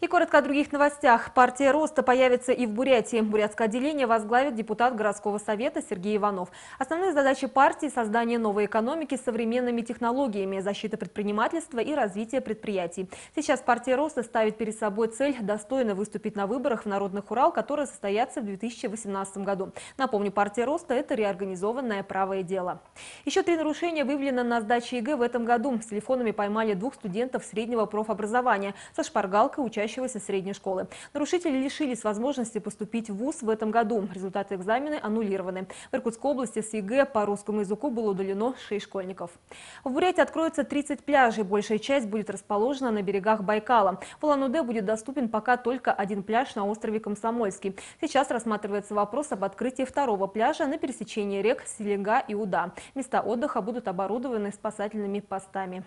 И коротко о других новостях. Партия роста появится и в Бурятии. Бурятское отделение возглавит депутат городского совета Сергей Иванов. Основные задачи партии – создание новой экономики с современными технологиями, защита предпринимательства и развитие предприятий. Сейчас партия роста ставит перед собой цель достойно выступить на выборах в Народных Урал, которые состоятся в 2018 году. Напомню, партия роста – это реорганизованное правое дело. Еще три нарушения выявлено на сдаче ЕГЭ в этом году. С телефонами поймали двух студентов среднего профобразования. Со шпаргалкой учащихся учащегося средней школы. Нарушители лишились возможности поступить в ВУЗ в этом году. Результаты экзамена аннулированы. В Иркутской области с ЕГЭ по русскому языку было удалено 6 школьников. В Бурятии откроется 30 пляжей. Большая часть будет расположена на берегах Байкала. В Улан-Удэ будет доступен пока только один пляж на острове Комсомольский. Сейчас рассматривается вопрос об открытии второго пляжа на пересечении рек Селенга и Уда. Места отдыха будут оборудованы спасательными постами.